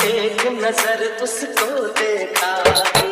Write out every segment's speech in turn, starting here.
एक नजर उसको देखा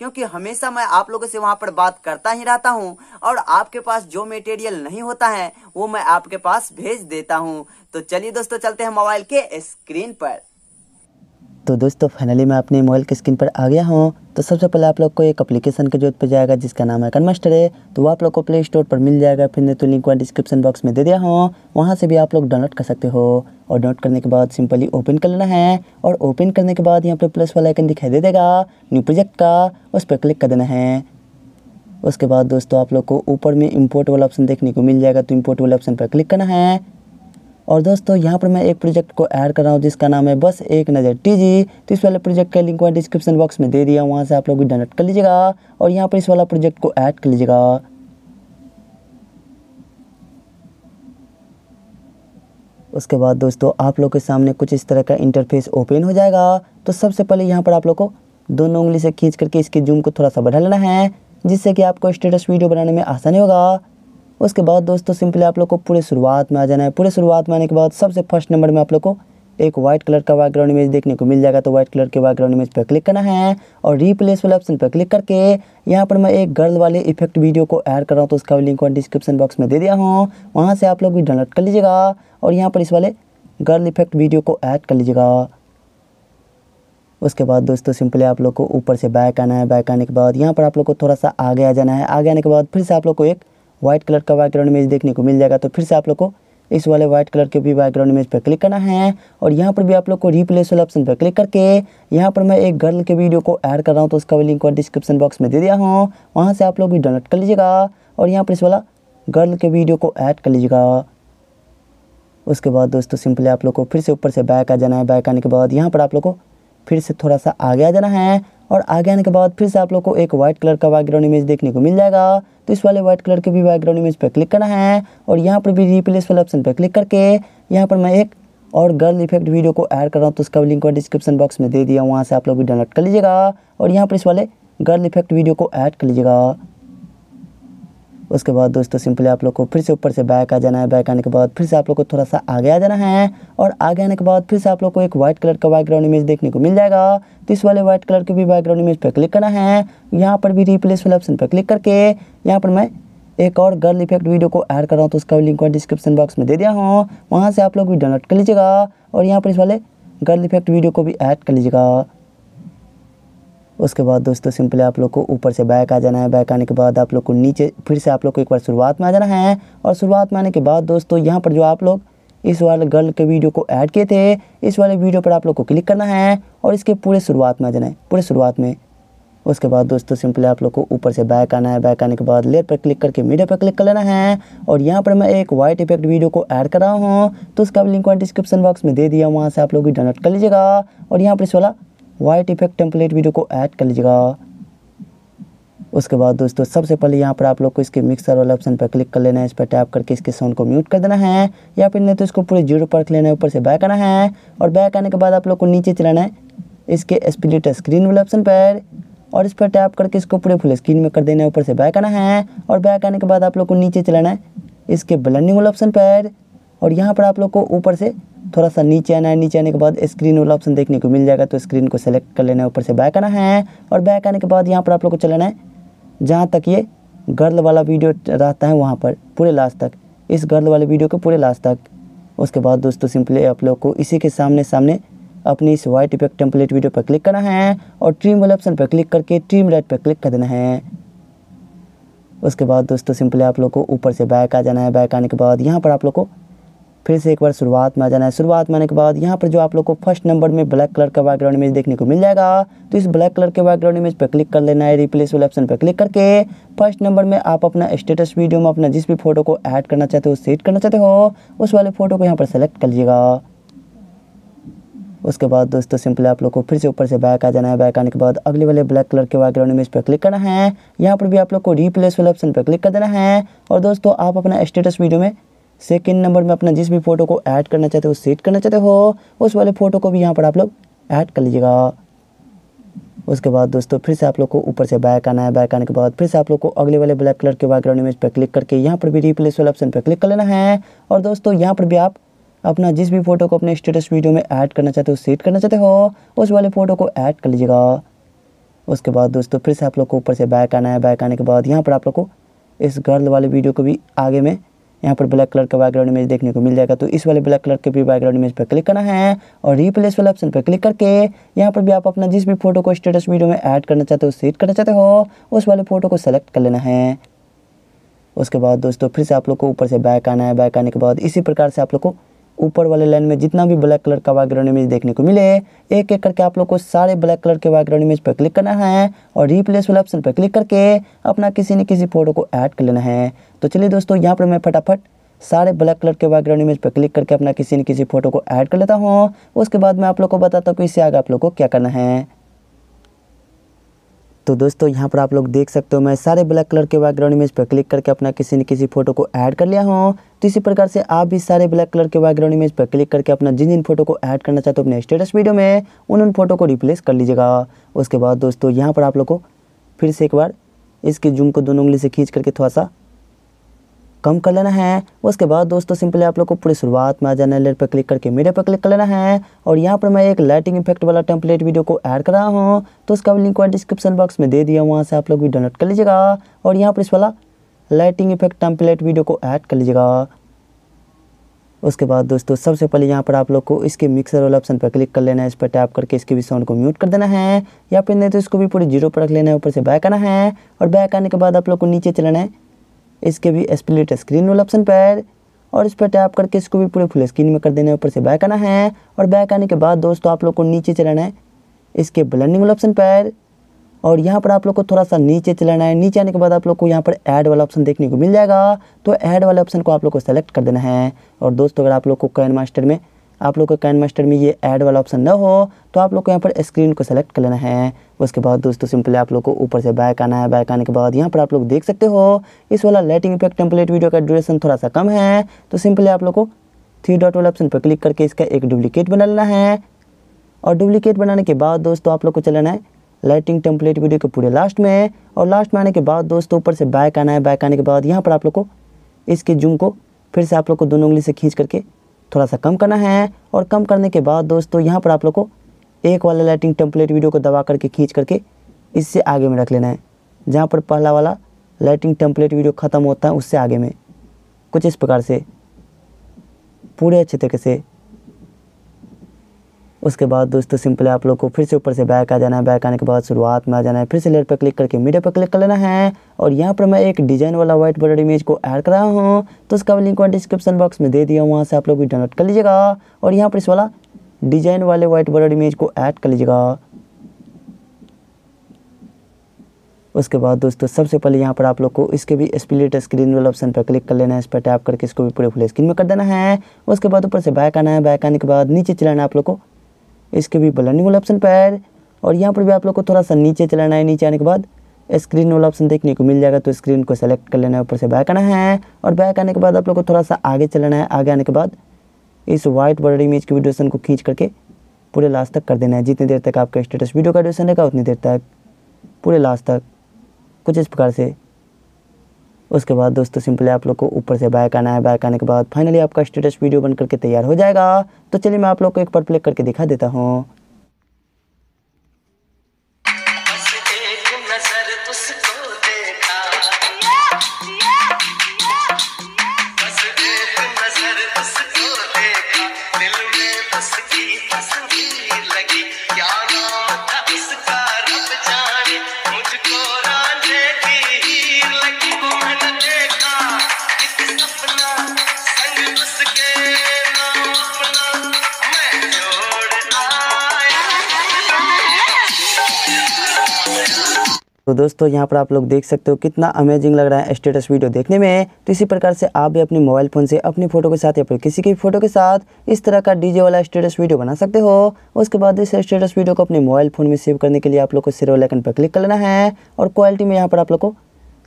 क्योंकि हमेशा मैं आप लोगों से वहां पर बात करता ही रहता हूँ और आपके पास जो मेटेरियल नहीं होता है वो मैं आपके पास भेज देता हूँ तो चलिए दोस्तों चलते हैं मोबाइल के स्क्रीन पर तो दोस्तों फाइनली मैं अपने मोबाइल की स्क्रीन पर आ गया हूँ तो सबसे पहले आप लोग को एक एप्लीकेशन की जरूरत पड़ जाएगा जिसका नाम है कन्मास्टर है तो वो आप लोग को प्ले स्टोर पर मिल जाएगा फिर मैं तो लिंक वहाँ डिस्क्रिप्शन बॉक्स में दे दिया हूँ वहाँ से भी आप लोग डाउनलोड कर सकते हो और डाउनलोड करने के बाद सिंपली ओपन कर लेना है और ओपन करने के बाद यहाँ पर प्लस वाला आइकन दिखाई दे देगा न्यू प्रोजेक्ट का उस पर क्लिक कर देना है उसके बाद दोस्तों आप लोग को ऊपर में इम्पोर्ट वाला ऑप्शन देखने को मिल जाएगा तो इम्पोर्ट वाला ऑप्शन पर क्लिक करना है और दोस्तों यहाँ पर मैं एक प्रोजेक्ट को ऐड कर रहा हूँ जिसका नाम है बस एक नज़र टी जी तो इस वाले प्रोजेक्ट का लिंक मैं डिस्क्रिप्शन बॉक्स में दे दिया वहाँ से आप लोग भी डाउनलोड कर लीजिएगा और यहाँ पर इस वाला प्रोजेक्ट को ऐड कर लीजिएगा उसके बाद दोस्तों आप लोग के सामने कुछ इस तरह का इंटरफेस ओपन हो जाएगा तो सबसे पहले यहाँ पर आप लोग को दोनों उंगली से खींच करके इसके जूम को थोड़ा सा बढ़ा लेना है जिससे कि आपको स्टेटस वीडियो बनाने में आसानी होगा उसके बाद दोस्तों सिंपली आप लोग को पूरे शुरुआत में आ जाना है पूरे शुरुआत में आने के बाद सबसे फर्स्ट नंबर में आप लोग को एक व्हाइट कलर का बैकग्राउंड इमेज देखने को मिल जाएगा तो व्हाइट कलर के बैकग्राउंड इमेज पर क्लिक करना है और रिप्लेस वाले ऑप्शन पर क्लिक करके यहाँ पर मैं एक गर्ल वाले इफेक्ट वीडियो को ऐड कर रहा हूँ तो उसका लिंक मैं डिस्क्रिप्शन बॉक्स में दे दिया हूँ वहाँ से आप लोग भी डाउनलोड कर लीजिएगा और यहाँ पर इस वाले गर्ल इफेक्ट वीडियो को ऐड कर लीजिएगा उसके बाद दोस्तों सिंपली आप लोग को ऊपर से बैक आना है बैक आने के बाद यहाँ पर आप लोग को थोड़ा सा आगे आ जाना है आगे आने के बाद फिर से आप लोग को एक व्हाइट कलर का बैकग्राउंड इमेज देखने को मिल जाएगा तो फिर से आप लोग को इस वाले व्हाइट कलर के भी बैकग्राउंड इमेज पर क्लिक करना है और यहाँ पर भी आप लोग को रिप्लेस वाले ऑप्शन पर क्लिक करके यहाँ पर मैं एक गर्ल के वीडियो को ऐड कर रहा हूँ तो उसका भी लिंक और डिस्क्रिप्शन बॉक्स में दे दिया हूँ वहाँ से आप लोग भी डाउनलोड कर लीजिएगा और यहाँ पर इस वाला गर्ल के वीडियो को ऐड कर लीजिएगा उसके बाद दोस्तों सिंपली आप लोग को फिर से ऊपर से बैक आ जाना है बैक आने के बाद यहाँ पर आप लोग को फिर से थोड़ा सा आगे आ जाना है और आगे आने के बाद फिर से आप लोग को एक व्हाइट कलर का बैकग्राउंड इमेज देखने को मिल जाएगा तो इस वाले व्हाइट कलर के भी बैकग्राउंड इमेज पर क्लिक करना है और यहाँ पर भी रिप्लेस वाले ऑप्शन पर क्लिक करके यहाँ पर मैं एक और गर्ल इफेक्ट वीडियो को ऐड कर रहा हूँ तो उसका लिंक और डिस्क्रिप्शन बॉक्स में दे दिया वहाँ से आप लोग भी डाउनलोड कर लीजिएगा और यहाँ पर इस वाले गर्ल इफेक्ट वीडियो को ऐड कर लीजिएगा उसके बाद दोस्तों सिंपली आप लोग को फिर से ऊपर से बैक आ जाना है बैक आने के बाद फिर से आप लोग को थोड़ा सा आगे आ जाना है और आगे आने के बाद फिर से आप लोग को एक व्हाइट कलर का बैकग्राउंड इमेज देखने को मिल जाएगा तो इस वाले व्हाइट कलर के भी बैकग्राउंड इमेज पर क्लिक करना है यहाँ पर भी रिप्लेस वाले ऑप्शन पर क्लिक करके यहाँ पर मैं एक और गर्ल इफेक्ट वीडियो को ऐड कर रहा हूँ तो उसका लिंक मैं डिस्क्रिप्शन बॉक्स में दे दिया हूँ वहाँ से आप लोग भी डाउनलोड कर लीजिएगा और यहाँ पर इस वाले गर्ल इफेक्ट वीडियो को भी ऐड कर लीजिएगा उसके बाद दोस्तों सिंपली आप लोग को ऊपर से बैक आ जाना है बैक आने के बाद आप लोग को नीचे फिर से आप लोग को एक बार शुरुआत में आ जाना है और शुरुआत में आने के बाद दोस्तों यहाँ पर जो आप लोग इस वाले गर्ल के वीडियो को ऐड किए थे इस वाले वीडियो पर आप लोग को क्लिक करना है और इसके पूरे शुरुआत में आ जाना है पूरे शुरुआत में उसके बाद दोस्तों सिंपली आप लोग को ऊपर से बैक आना है बैक आने के बाद लेयर पर क्लिक करके मीडियो पर क्लिक कर लेना है और यहाँ पर मैं एक वाइट इफेक्ट वीडियो को ऐड कर रहा हूँ तो उसका भी लिंक डिस्क्रिप्शन बॉक्स में दे दिया वहाँ से आप लोग भी डाउनलोड कर लीजिएगा और यहाँ पर इस वाला वाइट इफेक्ट टेम्पलेट वीडियो को ऐड कर लीजिएगा उसके बाद दोस्तों सबसे पहले यहाँ पर आप लोग को इसके मिक्सर वाले ऑप्शन पर क्लिक कर लेना है इस पर टैप करके इसके साउंड को म्यूट कर देना है या फिर नहीं तो इसको पूरे जीरो पर लेना है ऊपर से बैक आना है और बैक आने के बाद आप लोग को नीचे चलाना है इसके स्प्लिट स्क्रीन वाले ऑप्शन पर और इस पर टैप करके इसको पूरे फुल स्क्रीन में कर देना है ऊपर से बैक आना है और बैक आने के बाद आप लोग को नीचे चलाना है इसके ब्लैंडिंग वाले ऑप्शन पर और यहाँ पर आप लोग को ऊपर से थोड़ा सा नीचे आना है नीचे आने के बाद स्क्रीन वाला ऑप्शन देखने को मिल जाएगा तो स्क्रीन को सेलेक्ट कर लेना है ऊपर से बैक आना है और बैक आने के बाद यहाँ पर आप लोग को चलाना है जहाँ तक ये गर्ल वाला वीडियो रहता है वहाँ पर पूरे लास्ट तक इस गर्ल वाले वीडियो को पूरे लास्ट तक उसके बाद दोस्तों सिंपली आप लोग को इसी के सामने सामने अपनी इस वाइट इफेक्ट टेम्पलेट वीडियो पर क्लिक करना है और ट्रीम वाले ऑप्शन पर क्लिक करके ट्रीम रेड पर क्लिक कर देना है उसके बाद दोस्तों सिंपली आप लोग को ऊपर से बैक आ जाना है बैक आने के बाद यहाँ पर आप लोग को फिर से एक बार शुरुआत में आ जाना है शुरुआत में आने के बाद यहाँ पर जो आप लोग को फर्स्ट नंबर में ब्लैक कलर का बैकग्राउंड इमेज देखने को मिल जाएगा तो इस ब्लैक कलर के बैकग्राउंड इमेज पर क्लिक कर लेना है रिप्लेस वाले ऑप्शन पर क्लिक करके फर्स्ट नंबर में आप अपना स्टेटस वीडियो में अपना जिस भी फोटो को ऐड करना चाहते हो सेट करना चाहते हो उस वाले फोटो को यहाँ पर सेलेक्ट कर लीजिएगा उसके बाद दोस्तों सिंपली आप लोग को फिर से ऊपर से बैक आ जाना है बैक आने के बाद अगले वाले ब्लैक कलर के बैकग्राउंड इमेज पर क्लिक करना है यहाँ पर भी आप लोग को रिप्लेस वाले ऑप्शन पर क्लिक कर देना है और दोस्तों आप अपना स्टेटस वीडियो में सेकेंड नंबर में अपना जिस भी फोटो को ऐड करना चाहते हो सेट करना चाहते हो उस वाले फ़ोटो को भी यहाँ पर आप लोग ऐड कर लीजिएगा उसके बाद दोस्तों फिर से आप लोग को ऊपर से बैक आना है बैक आने के बाद फिर से आप लोग को अगले वाले ब्लैक कलर के बैकग्राउंड इमेज पर क्लिक करके यहाँ पर भी रिप्लेस वाले ऑप्शन पर क्लिक कर लेना है और दोस्तों यहाँ पर भी आप अपना जिस भी फोटो को अपने स्टेटस वीडियो में ऐड करना चाहते हो सेट करना चाहते हो उस वाले फ़ोटो को ऐड कर लीजिएगा उसके बाद दोस्तों फिर से आप लोग को ऊपर से बैक आना है बैक आने के बाद यहाँ पर आप लोग को इस गर्ल वाले वीडियो को भी आगे में यहाँ पर ब्लैक कलर का बैकग्राउंड इमेज देखने को मिल जाएगा तो इस वाले ब्लैक कलर के भी बैकग्राउंड इमेज पर क्लिक करना है और रिप्लेस वाले ऑप्शन पर क्लिक करके यहाँ पर भी आप अपना जिस भी फोटो को स्टेटस वीडियो में ऐड करना चाहते हो सेट करना चाहते हो उस वाले फोटो को सेलेक्ट कर लेना है उसके बाद दोस्तों फिर से आप लोग को ऊपर से बैक आना है बैक आने के बाद इसी प्रकार से आप लोग को ऊपर वाले लाइन में जितना भी ब्लैक कलर का बैकग्राउंड इमेज देखने को मिले एक एक करके आप लोग को सारे ब्लैक कलर के बैकग्राउंड इमेज पर क्लिक करना है और रिप्लेस वाले ऑप्शन पर क्लिक करके अपना किसी न किसी फोटो को ऐड कर लेना है तो चलिए दोस्तों यहाँ पर मैं फटाफट सारे ब्लैक कलर के बैकग्राउंड इमेज पर क्लिक करके अपना किसी न किसी फोटो को ऐड कर लेता हूँ उसके बाद मैं आप लोग को बताता हूँ कि इससे आगे आप लोग को क्या करना है तो दोस्तों यहाँ पर आप लोग देख सकते हो मैं सारे ब्लैक कलर के बैकग्राउंड इमेज पर क्लिक करके अपना किसी न किसी फोटो को ऐड कर लिया हूँ तो इसी प्रकार से आप भी सारे ब्लैक कलर के बैकग्राउंड इमेज पर क्लिक करके अपना जिन जिन फोटो को ऐड करना चाहते हो अपने स्टेटस वीडियो में उन उन फोटो को रिप्लेस कर लीजिएगा उसके बाद दोस्तों यहाँ पर आप लोग को फिर से एक बार इसके जूम को दोनों उंगली से खींच करके थोड़ा सा कम कर लेना है उसके बाद दोस्तों सिंपली आप लोग को पूरी शुरुआत में आ जाना है लेयर पर क्लिक करके मीडिया पर क्लिक कर लेना है और यहाँ पर मैं एक लाइटिंग इफेक्ट वाला टेम्पलेट वीडियो को ऐड कर रहा हूँ तो उसका भी लिंक डिस्क्रिप्शन बॉक्स में दे दिया वहाँ से आप लोग भी डाउनलोड कर लीजिएगा और यहाँ पर इस वाला लाइटिंग इफेक्ट टेम्पलेट वीडियो को ऐड कर लीजिएगा उसके बाद दोस्तों सबसे पहले यहाँ पर आप लोग को इसके मिक्सर वाले ऑप्शन पर क्लिक कर लेना है इस पर टैप करके इसके भी साउंड को म्यूट कर देना है या फिर नहीं तो इसको भी पूरी जीरो पर रख लेना है ऊपर से बैक आना है और बैक आने के बाद आप लोग को नीचे चलाना है इसके भी स्प्लिट स्क्रीन वाला ऑप्शन पर और इस पर टैप करके इसको भी पूरे फुल स्क्रीन में कर देना है ऊपर से बैक आना है और बैक आने के बाद दोस्तों आप लोग को नीचे चलाना है इसके ब्लेंडिंग वाला ऑप्शन पर और यहाँ पर आप लोग को थोड़ा सा नीचे चलाना है नीचे आने के बाद आप लोग को यहाँ पर ऐड वाला ऑप्शन देखने को मिल जाएगा तो ऐड वाले ऑप्शन को आप लोग को सेलेक्ट कर देना है और दोस्तों अगर आप लोग को कैन मास्टर में आप लोग को कैन मास्टर में ये ऐड वाला ऑप्शन ना हो तो आप लोग को यहाँ पर स्क्रीन को सेलेक्ट कर लेना है उसके बाद दोस्तों सिंपली आप लोग को ऊपर से बैक आना है बैक आने के बाद यहाँ पर आप लोग देख सकते हो इस वाला लाइटिंग इफेक्ट टेम्पलेट वीडियो का ड्यूरेशन थोड़ा सा कम है तो सिंपली आप लोग को थ्री डॉट वाला ऑप्शन पर क्लिक करके इसका एक डुप्लीकेट बना लेना है और डुप्लीकेट बनाने के बाद दोस्तों आप लोग को चलाना है लाइटिंग टेम्पलेट वीडियो के पूरे लास्ट में और लास्ट में आने के बाद दोस्तों ऊपर से बैक आना है बैक आने के बाद यहाँ पर आप लोग को इसके जूम को फिर से आप लोग को दोनों उंगली से खींच करके थोड़ा सा कम करना है और कम करने के बाद दोस्तों यहाँ पर आप लोग को एक वाला लाइटिंग टेम्पलेट वीडियो को दबा करके खींच करके इससे आगे में रख लेना है जहाँ पर पहला वाला लाइटिंग टेम्पलेट वीडियो ख़त्म होता है उससे आगे में कुछ इस प्रकार से पूरे अच्छे तरीके से उसके बाद दोस्तों सिंपल आप लोग को फिर से ऊपर से बैक आ जाना है बैक आने के बाद शुरुआत में आ जाना है फिर से लेयर पर क्लिक करके मीडिया पर क्लिक कर लेना है और यहाँ पर मैं एक डिजाइन वाला व्हाइट बॉर्डर इमेज को ऐड कर रहा हूँ तो उसका लिंक मैं डिस्क्रिप्शन बॉक्स में दे दिया वहाँ से आप लोग भी डाउनलोड कर लीजिएगा और यहाँ पर इस वाला डिजाइन वाले व्हाइट बॉर्डर इमेज को ऐड कर लीजिएगा उसके बाद दोस्तों सबसे पहले यहाँ पर आप लोग को इसके भी स्प्लिट स्क्रीन वाले ऑप्शन पर क्लिक कर लेना है इस पर टैप करके इसको भी पूरे फुल स्क्रीन में कर देना है उसके बाद ऊपर से बैक आना है बैक आने के बाद नीचे चलाना है आप लोग को इसके भी बलर्निंग वाला ऑप्शन पर है और यहाँ पर भी आप लोग को थोड़ा सा नीचे चलाना है नीचे आने के बाद स्क्रीन वाला ऑप्शन देखने को मिल जाएगा तो स्क्रीन को सेलेक्ट कर लेना है ऊपर से बैक आना है और बैक आने के बाद आप लोग को थोड़ा सा आगे चलाना है आगे आने के बाद इस व्हाइट बॉर्डर इमेज की वीडियोसन को खींच करके पूरे लास्ट तक कर देना है जितनी देर तक आपका स्टेटस वीडियो का ड्यूरेशन रहेगा उतनी देर तक पूरे लास्ट तक कुछ इस प्रकार से उसके बाद दोस्तों सिंपली आप लोग को ऊपर से बाइक आना है बाइक आने के बाद फाइनली आपका स्टेटस वीडियो बन करके तैयार हो जाएगा तो चलिए मैं आप लोग को एक बार प्ले करके दिखा देता हूँ तो दोस्तों यहाँ पर आप लोग देख सकते हो कितना अमेजिंग लग रहा है स्टेटस वीडियो देखने में तो इसी प्रकार से आप भी अपने मोबाइल फ़ोन से अपनी फ़ोटो के साथ या फिर किसी की फ़ोटो के साथ इस तरह का डीजे वाला स्टेटस वीडियो बना सकते हो उसके बाद इस स्टेटस वीडियो को अपने मोबाइल फ़ोन में सेव करने के लिए आप लोग को सिरो लेकन पर क्लिक करना है और क्वालिटी में यहाँ पर आप लोग को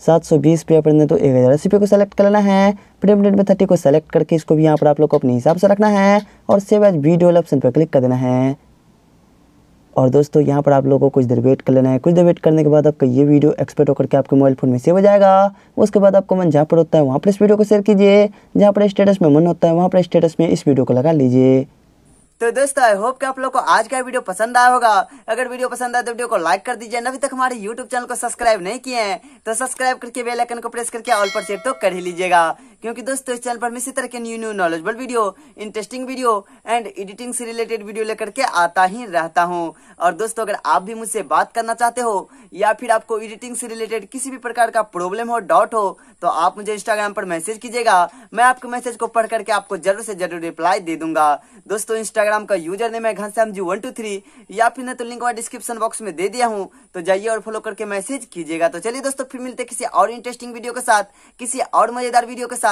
सात सौ बीस पे अपने तो एक हज़ार अस्सी पे को सेलेक्ट करना है प्रेम डेट में थर्टी को सेलेक्ट करके इसको भी यहाँ पर आप लोग को अपने हिसाब से रखना है और सेव एज वीडियो ऑप्शन पर क्लिक कर देना है और दोस्तों यहाँ पर आप लोगों को कुछ देर वेट कर लेना है कुछ देर वेट करने के बाद आपका ये वीडियो एक्सपर्ट होकर के आपके मोबाइल फ़ोन में सेव हो जाएगा उसके बाद आपको मन जहाँ पर होता है वहाँ पर इस वीडियो को शेयर कीजिए जहाँ पर स्टेटस में मन होता है वहाँ पर स्टेटस में इस वीडियो को लगा लीजिए तो दोस्तों आई होप कि आप लोग को आज का वीडियो पसंद आया होगा अगर वीडियो पसंद आए तो वीडियो को लाइक कर दीजिए अभी तक हमारे यूट्यूब चैनल को सब्सक्राइब नहीं किए हैं तो सब्सक्राइब करके बेल आइकन को प्रेस करके ऑल पर सेट तो कर ही लीजिएगा क्योंकि दोस्तों इस चैनल पर मैं इसी तरह के new new knowledgeable video interesting video and editing से रिलेटेड वीडियो लेकर के आता ही रहता हूँ और दोस्तों अगर आप भी मुझसे बात करना चाहते हो या फिर आपको एडिटिंग से रिलेटेड किसी भी प्रकार का प्रॉब्लम हो डाउट हो तो आप मुझे इंस्टाग्राम पर मैसेज कीजिएगा मैं आपके मैसेज को पढ़ करके आपको जरूर से जरूर रिप्लाई दे दूंगा दोस्तों इंस्टाग्राम का यूजर नेम है Ghanshyam G one two three या फिर मैं तो लिंक वहाँ डिस्क्रिप्शन बॉक्स में दे दिया हूँ तो जाइए और फॉलो करके मैसेज कीजिएगा तो चलिए दोस्तों फिर मिलते किसी और इंटरेस्टिंग वीडियो के साथ किसी और मजेदार वीडियो के साथ